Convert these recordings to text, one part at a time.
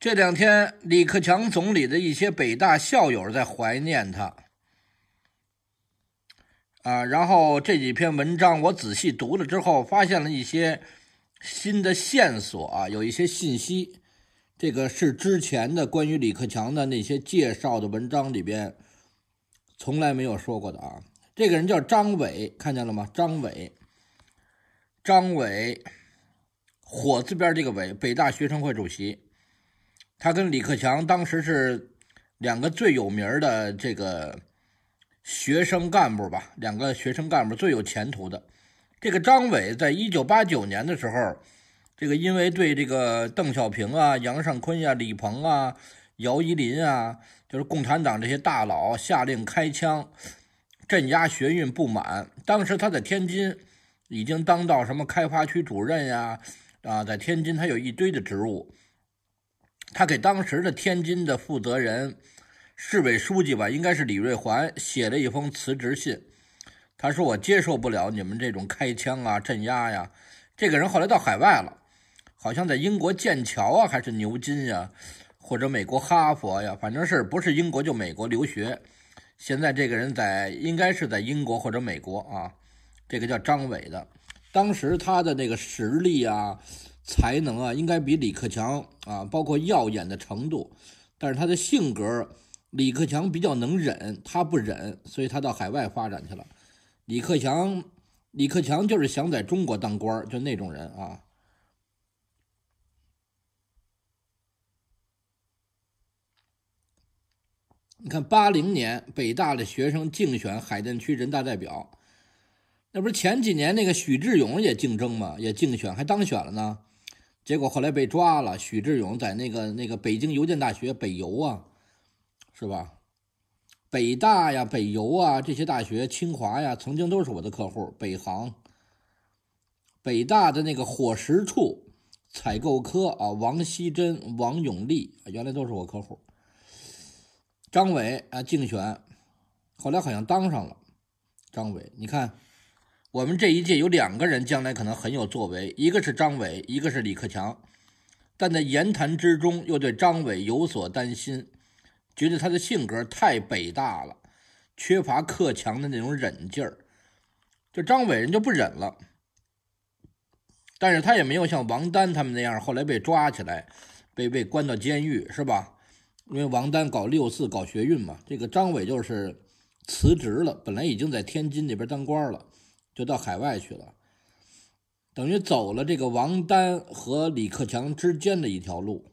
这两天，李克强总理的一些北大校友在怀念他，啊，然后这几篇文章我仔细读了之后，发现了一些新的线索啊，有一些信息，这个是之前的关于李克强的那些介绍的文章里边从来没有说过的啊。这个人叫张伟，看见了吗？张伟，张伟，火字边这个伟，北大学生会主席。他跟李克强当时是两个最有名的这个学生干部吧，两个学生干部最有前途的。这个张伟在1989年的时候，这个因为对这个邓小平啊、杨尚昆呀、李鹏啊、姚依林啊，就是共产党这些大佬下令开枪镇压学运不满，当时他在天津已经当到什么开发区主任呀，啊，在天津他有一堆的职务。他给当时的天津的负责人，市委书记吧，应该是李瑞环，写了一封辞职信。他说：“我接受不了你们这种开枪啊、镇压呀。”这个人后来到海外了，好像在英国剑桥啊，还是牛津呀，或者美国哈佛呀，反正是不是英国就美国留学。现在这个人在，应该是在英国或者美国啊。这个叫张伟的，当时他的那个实力啊。才能啊，应该比李克强啊，包括耀眼的程度，但是他的性格，李克强比较能忍，他不忍，所以他到海外发展去了。李克强，李克强就是想在中国当官，就那种人啊。你看八零年北大的学生竞选海淀区人大代表，那不是前几年那个许志勇也竞争吗？也竞选还当选了呢。结果后来被抓了。许志勇在那个那个北京邮电大学北邮啊，是吧？北大呀、北邮啊这些大学，清华呀，曾经都是我的客户。北航、北大的那个伙食处采购科啊，王希珍、王永利原来都是我客户。张伟啊竞选，后来好像当上了。张伟，你看。我们这一届有两个人将来可能很有作为，一个是张伟，一个是李克强。但在言谈之中又对张伟有所担心，觉得他的性格太北大了，缺乏克强的那种忍劲儿。就张伟人就不忍了，但是他也没有像王丹他们那样后来被抓起来，被被关到监狱，是吧？因为王丹搞六四搞学运嘛，这个张伟就是辞职了，本来已经在天津那边当官了。就到海外去了，等于走了这个王丹和李克强之间的一条路。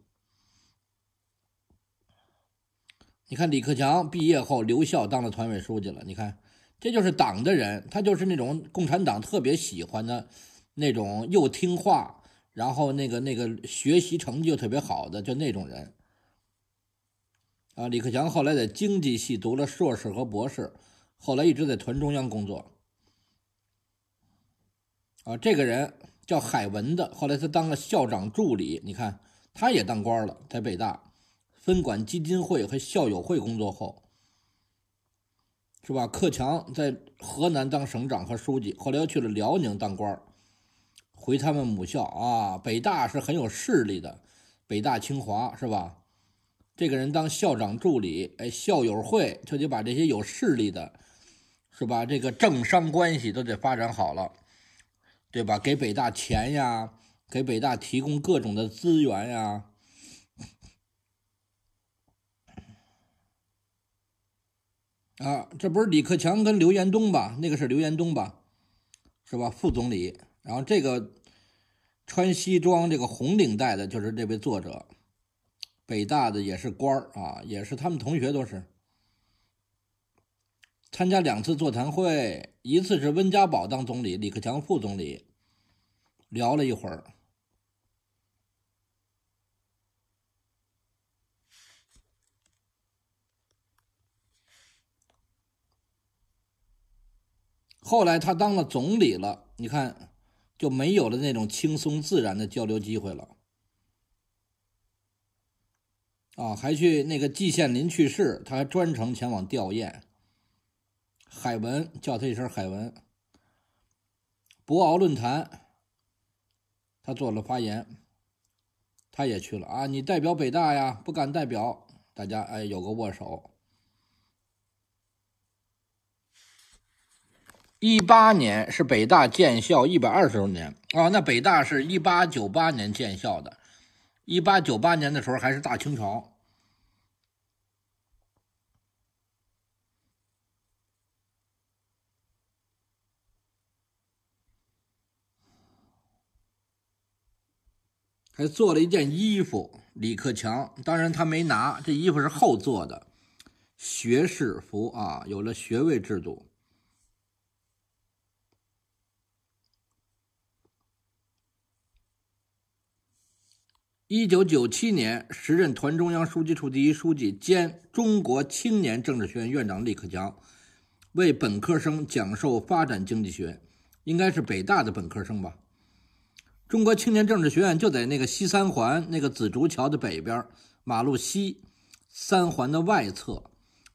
你看，李克强毕业后留校当了团委书记了。你看，这就是党的人，他就是那种共产党特别喜欢的，那种又听话，然后那个那个学习成绩又特别好的，就那种人。啊，李克强后来在经济系读了硕士和博士，后来一直在团中央工作。啊，这个人叫海文的，后来他当了校长助理。你看，他也当官了，在北大分管基金会和校友会工作后，是吧？克强在河南当省长和书记，后来又去了辽宁当官回他们母校啊，北大是很有势力的，北大清华是吧？这个人当校长助理，哎，校友会就得把这些有势力的，是吧？这个政商关系都得发展好了。对吧？给北大钱呀，给北大提供各种的资源呀。啊，这不是李克强跟刘延东吧？那个是刘延东吧？是吧？副总理。然后这个穿西装、这个红领带的，就是这位作者，北大的也是官儿啊，也是他们同学，都是。参加两次座谈会，一次是温家宝当总理，李克强副总理聊了一会儿。后来他当了总理了，你看就没有了那种轻松自然的交流机会了。啊，还去那个季羡林去世，他还专程前往吊唁。海文叫他一声海文，博鳌论坛，他做了发言，他也去了啊！你代表北大呀？不敢代表，大家哎有个握手。一八年是北大建校一百二十周年啊！那北大是一八九八年建校的，一八九八年的时候还是大清朝。还做了一件衣服，李克强当然他没拿，这衣服是后做的，学士服啊，有了学位制度。一九九七年，时任团中央书记处第一书记兼中国青年政治学院院长李克强为本科生讲授发展经济学，应该是北大的本科生吧。中国青年政治学院就在那个西三环那个紫竹桥的北边，马路西三环的外侧，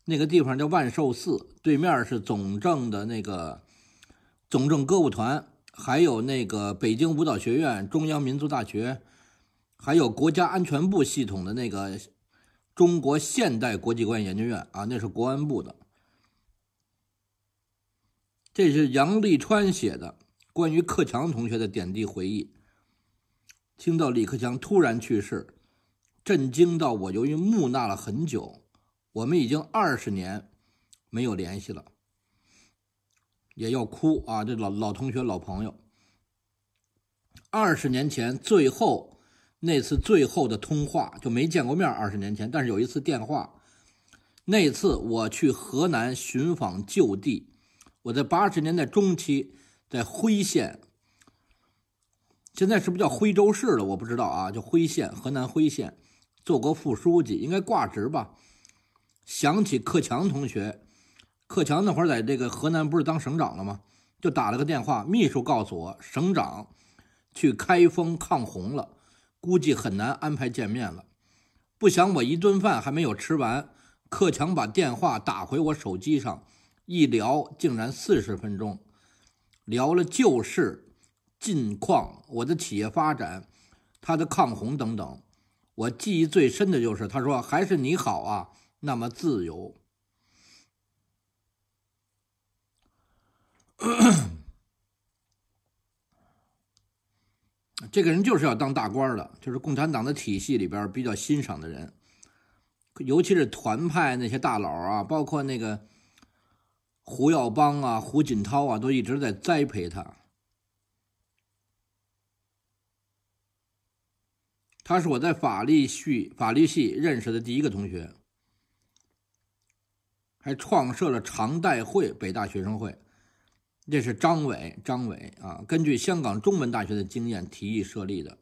那个地方叫万寿寺，对面是总政的那个总政歌舞团，还有那个北京舞蹈学院、中央民族大学，还有国家安全部系统的那个中国现代国际关系研究院啊，那是国安部的。这是杨立川写的关于克强同学的点滴回忆。听到李克强突然去世，震惊到我。由于木讷了很久，我们已经二十年没有联系了，也要哭啊！这老老同学、老朋友，二十年前最后那次最后的通话就没见过面。二十年前，但是有一次电话，那次我去河南寻访旧地，我在八十年代中期在辉县。现在是不是叫徽州市了？我不知道啊，叫徽县，河南徽县，做过副书记，应该挂职吧。想起克强同学，克强那会儿在这个河南不是当省长了吗？就打了个电话，秘书告诉我，省长去开封抗洪了，估计很难安排见面了。不想我一顿饭还没有吃完，克强把电话打回我手机上，一聊竟然四十分钟，聊了旧事。近况，我的企业发展，他的抗洪等等，我记忆最深的就是他说：“还是你好啊，那么自由。”这个人就是要当大官的，就是共产党的体系里边比较欣赏的人，尤其是团派那些大佬啊，包括那个胡耀邦啊、胡锦涛啊，都一直在栽培他。他是我在法律系法律系认识的第一个同学，还创设了常代会北大学生会，这是张伟张伟啊，根据香港中文大学的经验提议设立的。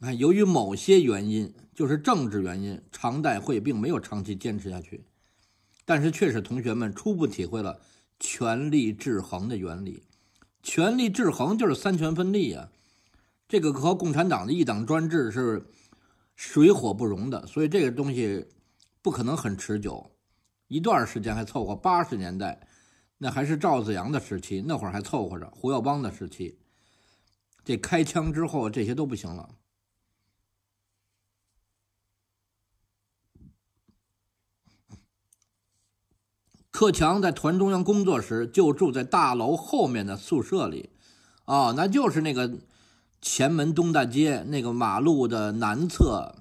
啊，由于某些原因，就是政治原因，常代会并没有长期坚持下去，但是却使同学们初步体会了权力制衡的原理，权力制衡就是三权分立呀。这个和共产党的一党专制是水火不容的，所以这个东西不可能很持久。一段时间还凑合，八十年代那还是赵子阳的时期，那会儿还凑合着。胡耀邦的时期，这开枪之后，这些都不行了。克强在团中央工作时，就住在大楼后面的宿舍里，啊，那就是那个。前门东大街那个马路的南侧，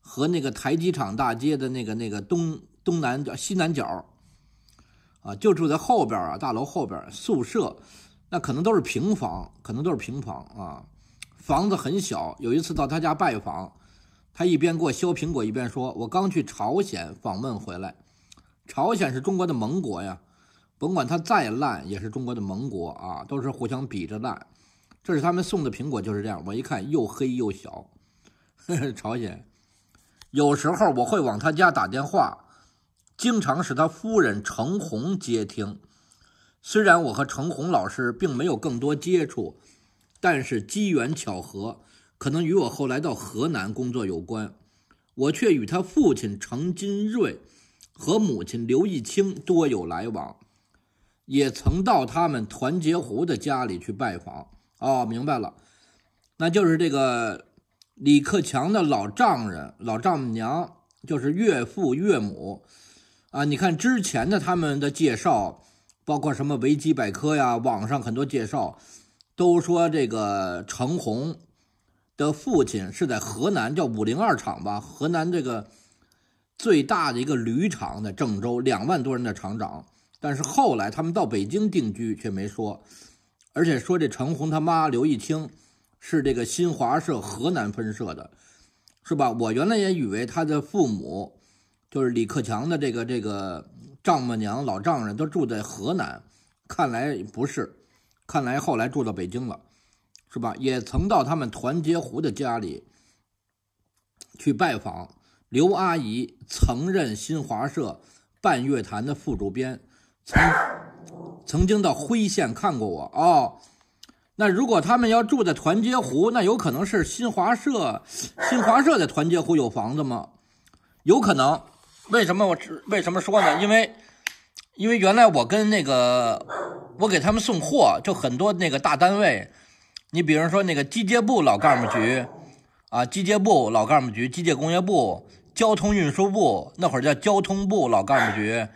和那个台机场大街的那个那个东东南角西南角，啊，就住在后边啊，大楼后边宿舍，那可能都是平房，可能都是平房啊，房子很小。有一次到他家拜访，他一边给我削苹果，一边说：“我刚去朝鲜访问回来，朝鲜是中国的盟国呀，甭管它再烂，也是中国的盟国啊，都是互相比着烂。”这是他们送的苹果，就是这样。我一看，又黑又小。朝鲜有时候我会往他家打电话，经常是他夫人程红接听。虽然我和程红老师并没有更多接触，但是机缘巧合，可能与我后来到河南工作有关。我却与他父亲程金瑞和母亲刘义清多有来往，也曾到他们团结湖的家里去拜访。哦，明白了，那就是这个李克强的老丈人、老丈母娘，就是岳父岳母啊。你看之前的他们的介绍，包括什么维基百科呀，网上很多介绍，都说这个程红的父亲是在河南叫五零二厂吧，河南这个最大的一个铝厂在郑州，两万多人的厂长。但是后来他们到北京定居，却没说。而且说这陈红他妈刘义清，是这个新华社河南分社的，是吧？我原来也以为他的父母，就是李克强的这个这个丈母娘老丈人都住在河南，看来不是，看来后来住到北京了，是吧？也曾到他们团结湖的家里去拜访刘阿姨，曾任新华社半月谈的副主编，曾。曾经到辉县看过我哦，那如果他们要住在团结湖，那有可能是新华社？新华社在团结湖有房子吗？有可能。为什么我为什么说呢？因为，因为原来我跟那个我给他们送货，就很多那个大单位，你比如说那个机械部老干部局啊，机械部老干部局，机械工业部、交通运输部，那会儿叫交通部老干部局。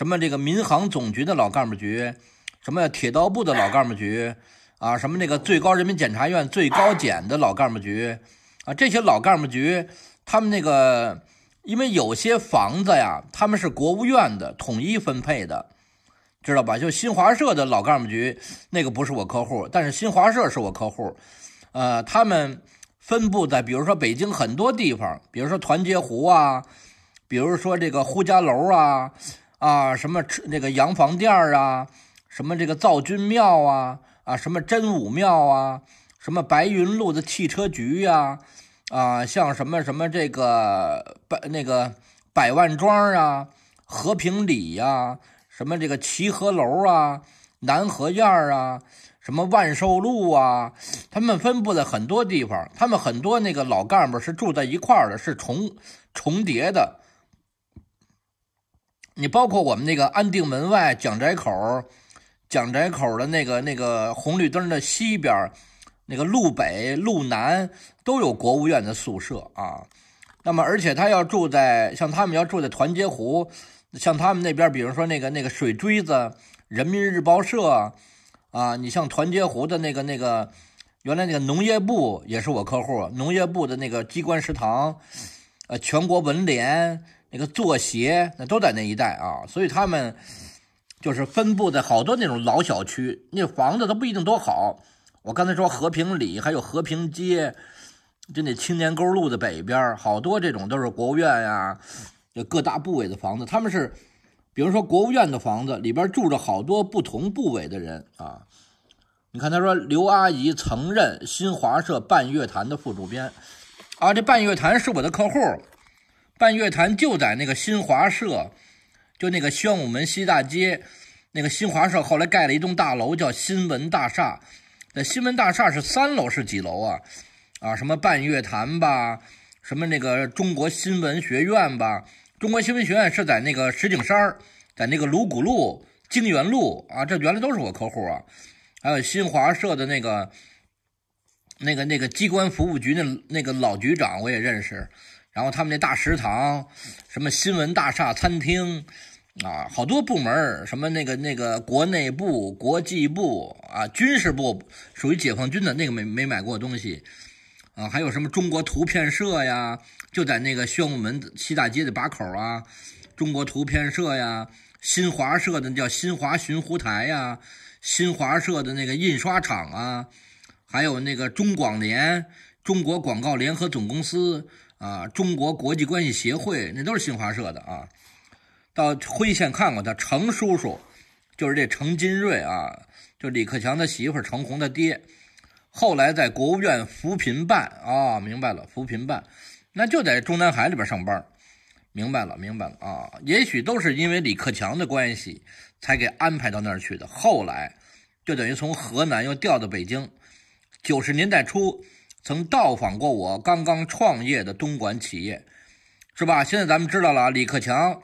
什么这个民航总局的老干部局，什么铁道部的老干部局啊，什么那个最高人民检察院最高检的老干部局啊，这些老干部局，他们那个，因为有些房子呀，他们是国务院的统一分配的，知道吧？就新华社的老干部局那个不是我客户，但是新华社是我客户，呃，他们分布在比如说北京很多地方，比如说团结湖啊，比如说这个呼家楼啊。啊，什么那个洋房店啊，什么这个造君庙啊，啊，什么真武庙啊，什么白云路的汽车局呀，啊，像什么什么这个百那个百万庄啊，和平里呀，什么这个齐河楼啊，南河院啊，什么万寿路啊，他们分布在很多地方，他们很多那个老干部是住在一块儿的，是重重叠的。你包括我们那个安定门外蒋宅口，蒋宅口的那个那个红绿灯的西边，那个路北路南都有国务院的宿舍啊。那么，而且他要住在像他们要住在团结湖，像他们那边，比如说那个那个水锥子，《人民日报社》啊，你像团结湖的那个那个原来那个农业部也是我客户，农业部的那个机关食堂，呃，全国文联。那个作协那都在那一带啊，所以他们就是分布在好多那种老小区，那房子都不一定多好。我刚才说和平里还有和平街，就那青年沟路的北边，好多这种都是国务院呀，就各大部委的房子。他们是，比如说国务院的房子里边住着好多不同部委的人啊。你看他说刘阿姨曾任新华社半月谈的副主编，啊，这半月谈是我的客户。半月谈就在那个新华社，就那个宣武门西大街，那个新华社后来盖了一栋大楼叫新闻大厦。那新闻大厦是三楼是几楼啊？啊，什么半月谈吧，什么那个中国新闻学院吧？中国新闻学院是在那个石景山，在那个鲁谷路、京源路啊，这原来都是我客户啊。还有新华社的那个、那个、那个机关服务局的那个老局长，我也认识。然后他们那大食堂，什么新闻大厦餐厅，啊，好多部门什么那个那个国内部、国际部啊，军事部属于解放军的那个没没买过东西，啊，还有什么中国图片社呀，就在那个宣武门西大街的把口啊，中国图片社呀，新华社的叫新华巡湖台呀，新华社的那个印刷厂啊，还有那个中广联中国广告联合总公司。啊，中国国际关系协会那都是新华社的啊。到辉县看过他，程叔叔就是这程金瑞啊，就李克强的媳妇程红他爹。后来在国务院扶贫办啊，明白了，扶贫办，那就在中南海里边上班，明白了，明白了啊。也许都是因为李克强的关系，才给安排到那儿去的。后来就等于从河南又调到北京，九十年代初。曾到访过我刚刚创业的东莞企业，是吧？现在咱们知道了啊，李克强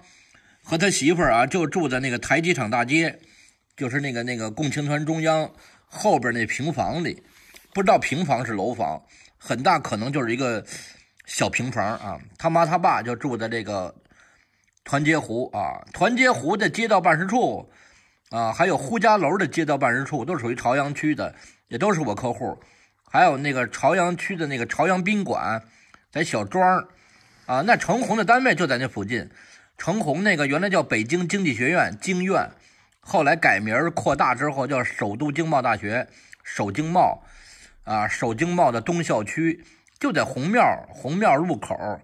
和他媳妇儿啊，就住在那个台机场大街，就是那个那个共青团中央后边那平房里。不知道平房是楼房，很大可能就是一个小平房啊。他妈他爸就住在这个团结湖啊，团结湖的街道办事处啊，还有呼家楼的街道办事处，都属于朝阳区的，也都是我客户。还有那个朝阳区的那个朝阳宾馆，在小庄啊，那程红的单位就在那附近。程红那个原来叫北京经济学院，经院，后来改名扩大之后叫首都经贸大学，首经贸，啊，首经贸的东校区就在红庙红庙路口，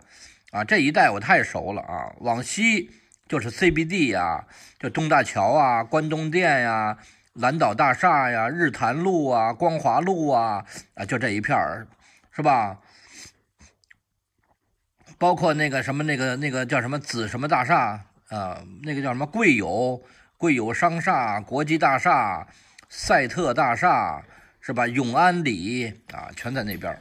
啊，这一带我太熟了啊。往西就是 CBD 啊，就东大桥啊、关东店呀。蓝岛大厦呀，日坛路啊，光华路啊，啊，就这一片儿，是吧？包括那个什么，那个那个叫什么紫什么大厦，啊，那个叫什么贵友贵友商厦、国际大厦、赛特大厦，是吧？永安里啊，全在那边儿。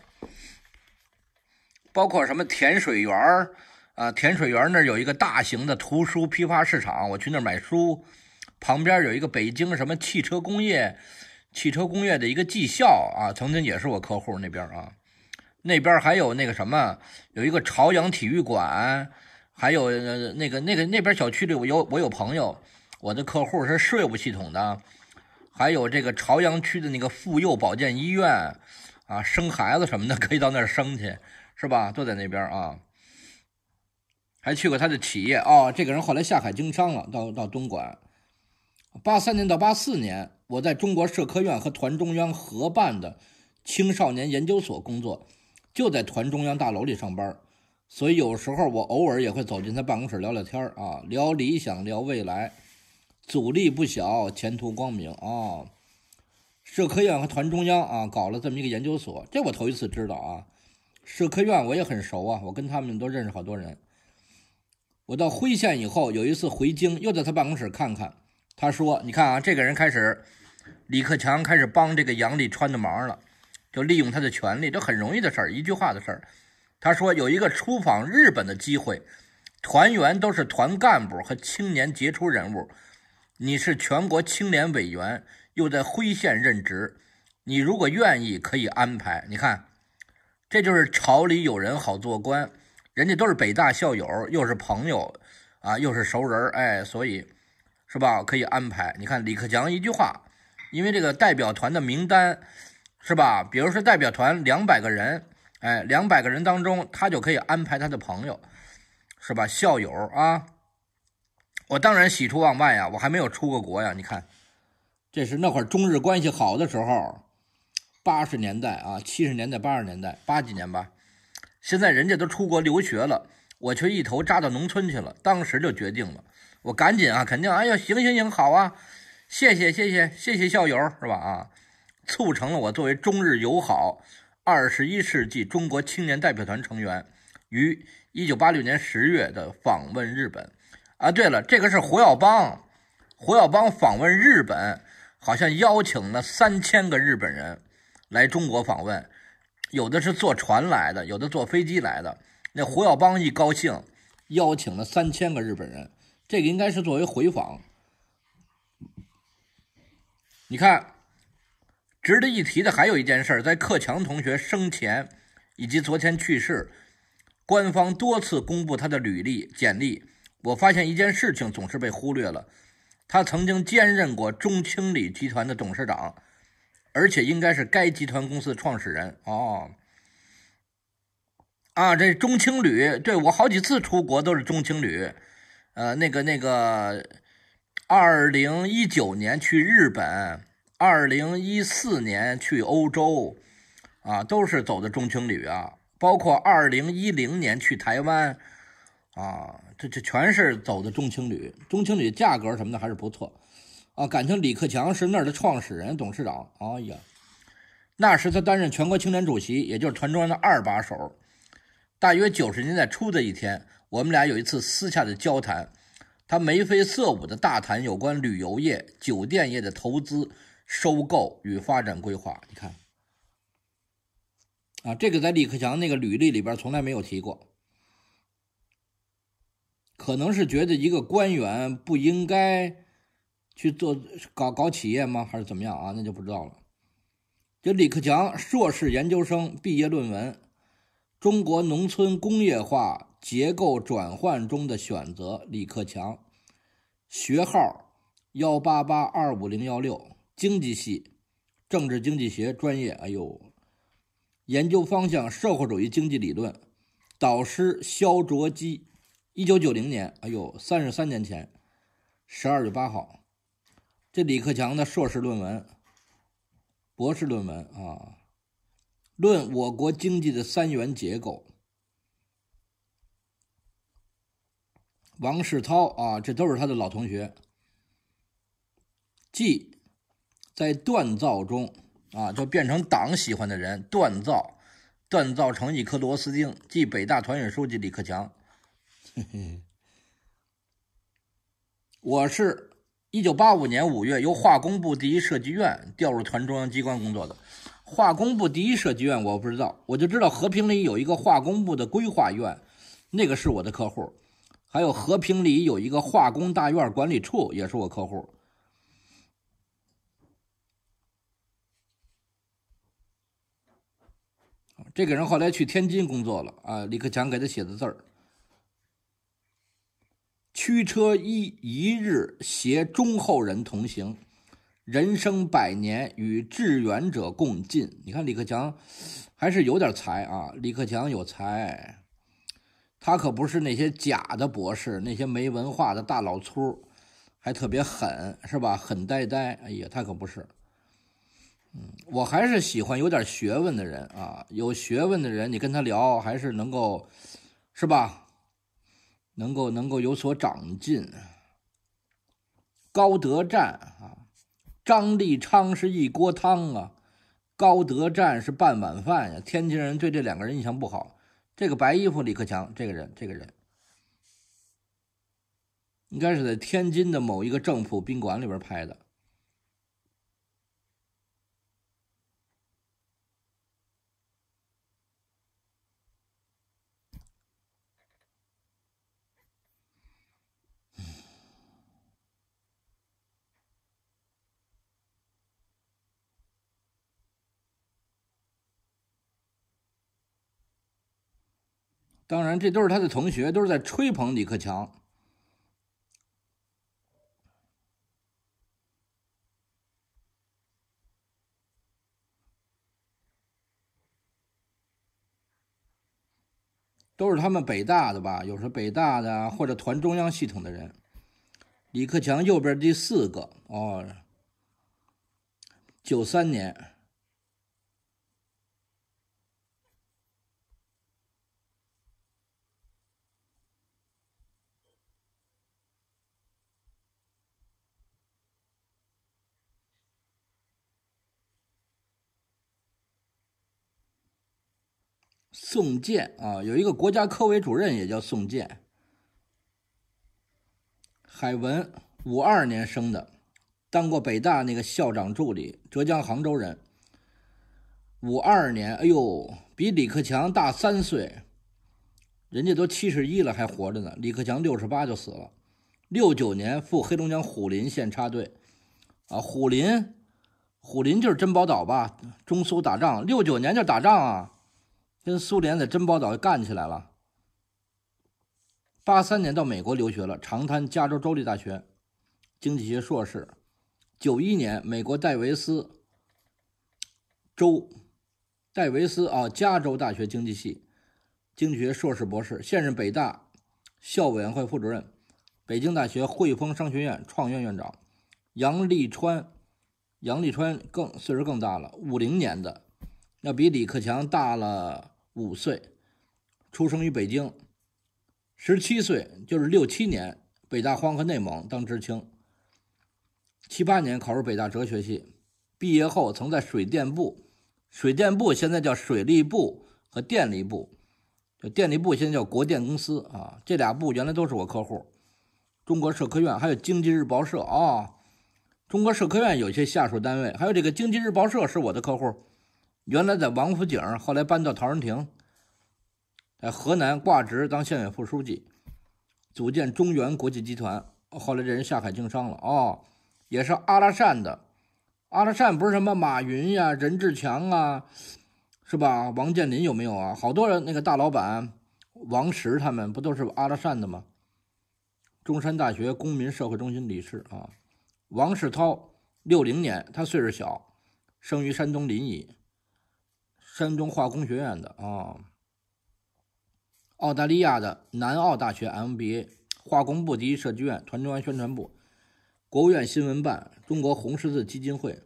包括什么甜水园儿啊，甜水园儿那儿有一个大型的图书批发市场，我去那儿买书。旁边有一个北京什么汽车工业，汽车工业的一个技校啊，曾经也是我客户那边啊。那边还有那个什么，有一个朝阳体育馆，还有那个那个那边小区里，我有我有朋友，我的客户是税务系统的，还有这个朝阳区的那个妇幼保健医院啊，生孩子什么的可以到那儿生去，是吧？都在那边啊。还去过他的企业哦，这个人后来下海经商了，到到东莞。八三年到八四年，我在中国社科院和团中央合办的青少年研究所工作，就在团中央大楼里上班，所以有时候我偶尔也会走进他办公室聊聊天啊，聊理想，聊未来，阻力不小，前途光明啊！社科院和团中央啊，搞了这么一个研究所，这我头一次知道啊。社科院我也很熟啊，我跟他们都认识好多人。我到辉县以后，有一次回京，又在他办公室看看。他说：“你看啊，这个人开始，李克强开始帮这个杨立川的忙了，就利用他的权力，这很容易的事儿，一句话的事儿。”他说：“有一个出访日本的机会，团员都是团干部和青年杰出人物，你是全国青联委员，又在辉县任职，你如果愿意，可以安排。”你看，这就是朝里有人好做官，人家都是北大校友，又是朋友啊，又是熟人，哎，所以。是吧？可以安排。你看李克强一句话，因为这个代表团的名单，是吧？比如说代表团两百个人，哎，两百个人当中，他就可以安排他的朋友，是吧？校友啊，我当然喜出望外呀！我还没有出过国呀。你看，这是那会儿中日关系好的时候，八十年代啊，七十年代、八十年代，八几年吧。现在人家都出国留学了，我却一头扎到农村去了。当时就决定了。我赶紧啊，肯定，哎呦，行行行，好啊，谢谢谢谢谢谢校友是吧？啊，促成了我作为中日友好二十一世纪中国青年代表团成员，于一九八六年十月的访问日本。啊，对了，这个是胡耀邦，胡耀邦访问日本，好像邀请了三千个日本人来中国访问，有的是坐船来的，有的坐飞机来的。那胡耀邦一高兴，邀请了三千个日本人。这个应该是作为回访。你看，值得一提的还有一件事，在克强同学生前以及昨天去世，官方多次公布他的履历、简历。我发现一件事情总是被忽略了，他曾经兼任过中青旅集团的董事长，而且应该是该集团公司创始人。哦，啊，这中青旅，对我好几次出国都是中青旅。呃，那个那个，二零一九年去日本，二零一四年去欧洲，啊，都是走的中青旅啊，包括二零一零年去台湾，啊，这这全是走的中青旅，中青旅价格什么的还是不错，啊，感情李克强是那儿的创始人、董事长，哎呀，那时他担任全国青年主席，也就是团中央的二把手，大约九十年代初的一天。我们俩有一次私下的交谈，他眉飞色舞的大谈有关旅游业、酒店业的投资、收购与发展规划。你看，啊，这个在李克强那个履历里边从来没有提过，可能是觉得一个官员不应该去做搞搞企业吗？还是怎么样啊？那就不知道了。就李克强硕士研究生毕业论文《中国农村工业化》。结构转换中的选择，李克强，学号幺八八二五零幺六，经济系，政治经济学专业。哎呦，研究方向社会主义经济理论，导师肖卓基。一九九零年，哎呦，三十三年前，十二月八号，这李克强的硕士论文、博士论文啊，论我国经济的三元结构。王世涛啊，这都是他的老同学。即在锻造中啊，就变成党喜欢的人，锻造、锻造成一颗螺丝钉。即北大团委书记李克强。我是一九八五年五月由化工部第一设计院调入团中央机关工作的。化工部第一设计院我不知道，我就知道和平里有一个化工部的规划院，那个是我的客户。还有和平里有一个化工大院管理处，也是我客户。这个人后来去天津工作了啊！李克强给他写的字儿：“驱车一一日，携忠厚人同行；人生百年，与志远者共进。”你看李克强还是有点才啊！李克强有才。他可不是那些假的博士，那些没文化的大老粗，还特别狠，是吧？狠呆呆。哎呀，他可不是。嗯，我还是喜欢有点学问的人啊。有学问的人，你跟他聊，还是能够，是吧？能够能够有所长进。高德战啊，张立昌是一锅汤啊，高德战是半碗饭呀。天津人对这两个人印象不好。这个白衣服李克强这个人，这个人应该是在天津的某一个政府宾馆里边拍的。当然，这都是他的同学，都是在吹捧李克强，都是他们北大的吧，有时候北大的或者团中央系统的人。李克强右边第四个哦，九三年。宋建啊，有一个国家科委主任也叫宋建，海文，五二年生的，当过北大那个校长助理，浙江杭州人。五二年，哎呦，比李克强大三岁，人家都七十一了还活着呢。李克强六十八就死了。六九年赴黑龙江虎林县插队，啊，虎林，虎林就是珍宝岛吧？中苏打仗，六九年就打仗啊。跟苏联在珍宝岛干起来了。八三年到美国留学了，长滩加州州立大学经济学硕士。九一年美国戴维斯州戴维斯啊，加州大学经济系经济学硕士、博士。现任北大校委员会副主任，北京大学汇丰商学院创院院长杨立川。杨立川更岁数更大了，五零年的，要比李克强大了。五岁，出生于北京。十七岁就是六七年，北大荒和内蒙当知青。七八年考入北大哲学系，毕业后曾在水电部，水电部现在叫水利部和电力部，电力部现在叫国电公司啊。这俩部原来都是我客户，中国社科院还有经济日报社啊。中国社科院有些下属单位，还有这个经济日报社是我的客户。原来在王府井，后来搬到陶然亭，在河南挂职当县委副书记，组建中原国际集团。后来这人下海经商了哦，也是阿拉善的。阿拉善不是什么马云呀、任志强啊，是吧？王健林有没有啊？好多人那个大老板，王石他们不都是阿拉善的吗？中山大学公民社会中心理事啊，王世涛，六零年，他岁数小，生于山东临沂。山东化工学院的啊，澳大利亚的南澳大学 MBA 化工部第一设计院团中央宣传部，国务院新闻办中国红十字基金会，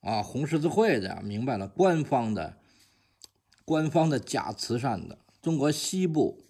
啊红十字会的明白了，官方的，官方的假慈善的中国西部。